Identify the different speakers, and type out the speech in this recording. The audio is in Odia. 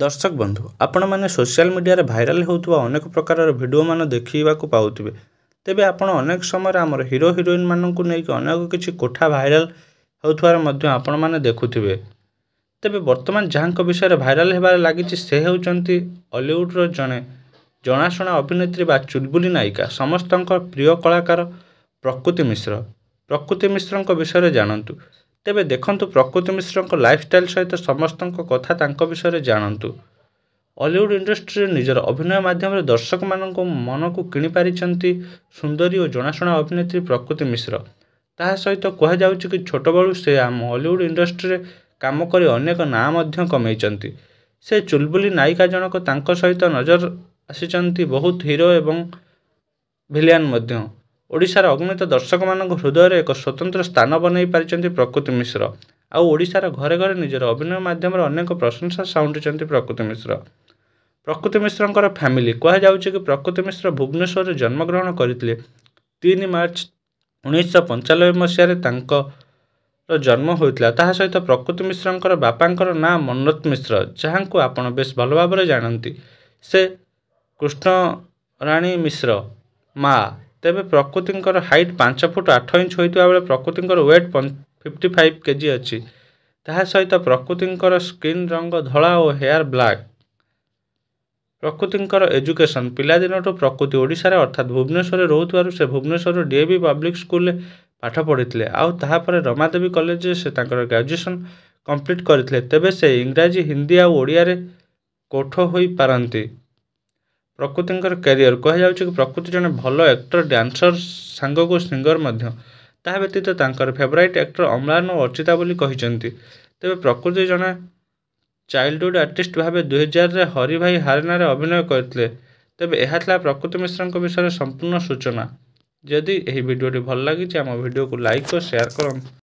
Speaker 1: ଦର୍ଶକ ବନ୍ଧୁ ଆପଣମାନେ ସୋସିଆଲ ମିଡ଼ିଆରେ ଭାଇରାଲ ହେଉଥିବା ଅନେକ ପ୍ରକାରର ଭିଡ଼ିଓମାନ ଦେଖିବାକୁ ପାଉଥିବେ ତେବେ ଆପଣ ଅନେକ ସମୟରେ ଆମର ହିରୋ ହିରୋଇନ୍ମାନଙ୍କୁ ନେଇକି ଅନେକ କିଛି କୋଠା ଭାଇରାଲ ହେଉଥିବାର ମଧ୍ୟ ଆପଣମାନେ ଦେଖୁଥିବେ ତେବେ ବର୍ତ୍ତମାନ ଯାହାଙ୍କ ବିଷୟରେ ଭାଇରାଲ ହେବାରେ ଲାଗିଛି ସେ ହେଉଛନ୍ତି ଅଲିଉଡ଼ର ଜଣେ ଜଣାଶୁଣା ଅଭିନେତ୍ରୀ ବା ଚୁଲବୁଲି ନାୟିକା ସମସ୍ତଙ୍କ ପ୍ରିୟ କଳାକାର ପ୍ରକୃତି ମିଶ୍ର ପ୍ରକୃତି ମିଶ୍ରଙ୍କ ବିଷୟରେ ଜାଣନ୍ତୁ ତେବେ ଦେଖନ୍ତୁ ପ୍ରକୃତି ମିଶ୍ରଙ୍କ ଲାଇଫଷ୍ଟାଇଲ୍ ସହିତ ସମସ୍ତଙ୍କ କଥା ତାଙ୍କ ବିଷୟରେ ଜାଣନ୍ତୁ ଅଲିଉଡ଼୍ ଇଣ୍ଡଷ୍ଟ୍ରିରେ ନିଜର ଅଭିନୟ ମାଧ୍ୟମରେ ଦର୍ଶକମାନଙ୍କ ମନକୁ କିଣିପାରିଛନ୍ତି ସୁନ୍ଦରୀ ଓ ଜଣାଶୁଣା ଅଭିନେତ୍ରୀ ପ୍ରକୃତି ମିଶ୍ର ତାହା ସହିତ କୁହାଯାଉଛି କି ଛୋଟବେଳୁ ସେ ଆମ ଅଲିଉଡ଼୍ ଇଣ୍ଡଷ୍ଟ୍ରିରେ କାମ କରି ଅନେକ ନାଁ ମଧ୍ୟ କମେଇଛନ୍ତି ସେ ଚୁଲବୁଲି ନାୟିକା ଜଣକ ତାଙ୍କ ସହିତ ନଜର ଆସିଛନ୍ତି ବହୁତ ହିରୋ ଏବଂ ଭିଲିଆନ୍ ମଧ୍ୟ ଓଡ଼ିଶାର ଅଗଣିତ ଦର୍ଶକମାନଙ୍କ ହୃଦୟରେ ଏକ ସ୍ୱତନ୍ତ୍ର ସ୍ଥାନ ବନେଇ ପାରିଛନ୍ତି ପ୍ରକୃତି ମିଶ୍ର ଆଉ ଓଡ଼ିଶାର ଘରେ ଘରେ ନିଜର ଅଭିନୟ ମାଧ୍ୟମରେ ଅନେକ ପ୍ରଶଂସା ସାଉଣ୍ଟିଛନ୍ତି ପ୍ରକୃତି ମିଶ୍ର ପ୍ରକୃତି ମିଶ୍ରଙ୍କର ଫ୍ୟାମିଲି କୁହାଯାଉଛି କି ପ୍ରକୃତି ମିଶ୍ର ଭୁବନେଶ୍ୱରରେ ଜନ୍ମଗ୍ରହଣ କରିଥିଲେ ତିନି ମାର୍ଚ୍ଚ ଉଣେଇଶହ ପଞ୍ଚାନବେ ମସିହାରେ ତାଙ୍କର ଜନ୍ମ ହୋଇଥିଲା ତାହା ସହିତ ପ୍ରକୃତି ମିଶ୍ରଙ୍କର ବାପାଙ୍କର ନାଁ ମନ୍ନତ ମିଶ୍ର ଯାହାଙ୍କୁ ଆପଣ ବେଶ ଭଲ ଭାବରେ ଜାଣନ୍ତି ସେ କୃଷ୍ଣ ରାଣୀ ମିଶ୍ର ମା' ତେବେ ପ୍ରକୃତିଙ୍କର ହାଇଟ୍ ପାଞ୍ଚ ଫୁଟ ଆଠ ଇଞ୍ଚ ହୋଇଥିବା ବେଳେ ପ୍ରକୃତିଙ୍କର weight fifty five K G ଅଛି ତାହା ସହିତ ପ୍ରକୃତିଙ୍କର ସ୍କିନ୍ ରଙ୍ଗ ଧଳା ଓ ହେୟାର୍ ବ୍ଲାକ୍ ପ୍ରକୃତିଙ୍କର ଏଜୁକେସନ୍ ପିଲାଦିନଠୁ ପ୍ରକୃତି ଓଡ଼ିଶାରେ ଅର୍ଥାତ୍ ଭୁବନେଶ୍ୱରରେ ରହୁଥିବାରୁ ସେ ଭୁବନେଶ୍ୱରରୁ ଡି ଏ ଭି ପବ୍ଲିକ୍ ସ୍କୁଲରେ ପାଠ ପଢ଼ିଥିଲେ ଆଉ ତାହାପରେ ରମାଦେବୀ କଲେଜରେ ସେ ତାଙ୍କର ଗ୍ରାଜୁଏସନ୍ କମ୍ପ୍ଲିଟ୍ କରିଥିଲେ ତେବେ ସେ ଇଂରାଜୀ ହିନ୍ଦୀ ଆଉ ଓଡ଼ିଆରେ କୋଠ ହୋଇପାରନ୍ତି ପ୍ରକୃତିଙ୍କର କ୍ୟାରିୟର କୁହାଯାଉଛି କି ପ୍ରକୃତି ଜଣେ ଭଲ ଆକ୍ଟର ଡ୍ୟାନ୍ସର ସାଙ୍ଗକୁ ସିଙ୍ଗର ମଧ୍ୟ ତାହା ବ୍ୟତୀତ ତାଙ୍କର ଫେଭରାଇଟ୍ ଆକ୍ଟର ଅମ୍ଳାନ ଓ ଅର୍ଚ୍ଚିତା ବୋଲି କହିଛନ୍ତି ତେବେ ପ୍ରକୃତି ଜଣେ ଚାଇଲ୍ଡହୁଡ୍ ଆର୍ଟିଷ୍ଟ ଭାବେ ଦୁଇହଜାରରେ ହରିଭାଇ ହାରେନାରେ ଅଭିନୟ କରିଥିଲେ ତେବେ ଏହା ଥିଲା ପ୍ରକୃତି ମିଶ୍ରଙ୍କ ବିଷୟରେ ସମ୍ପୂର୍ଣ୍ଣ ସୂଚନା ଯଦି ଏହି ଭିଡ଼ିଓଟି ଭଲ ଲାଗିଛି ଆମ ଭିଡ଼ିଓକୁ ଲାଇକ୍ ଓ ସେୟାର କରନ୍ତୁ